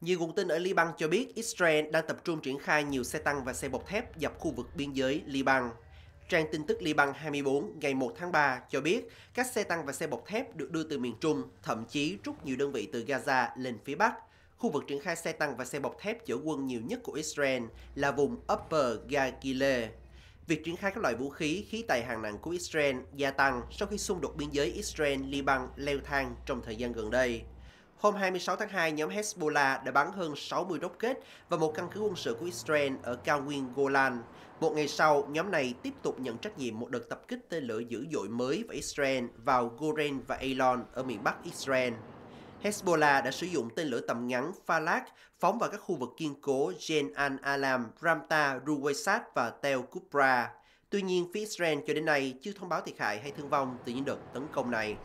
Nhiều nguồn tin ở Liban cho biết Israel đang tập trung triển khai nhiều xe tăng và xe bọc thép dọc khu vực biên giới Liban. Trang tin tức Liban 24 ngày 1 tháng 3 cho biết các xe tăng và xe bọc thép được đưa từ miền Trung, thậm chí rút nhiều đơn vị từ Gaza lên phía Bắc. Khu vực triển khai xe tăng và xe bọc thép chở quân nhiều nhất của Israel là vùng Upper Gagile. Việc triển khai các loại vũ khí khí tài hạng nặng của Israel gia tăng sau khi xung đột biên giới Israel-Liban leo thang trong thời gian gần đây. Hôm 26 tháng 2, nhóm Hezbollah đã bắn hơn 60 rocket và một căn cứ quân sự của Israel ở cao nguyên Golan. Một ngày sau, nhóm này tiếp tục nhận trách nhiệm một đợt tập kích tên lửa dữ dội mới vào Israel vào Goren và Elon ở miền Bắc Israel. Hezbollah đã sử dụng tên lửa tầm ngắn Falak phóng vào các khu vực kiên cố Jen al-Alam, Ramta, Ruwaysat và Tel Kubra. Tuy nhiên, phía Israel cho đến nay chưa thông báo thiệt hại hay thương vong từ những đợt tấn công này.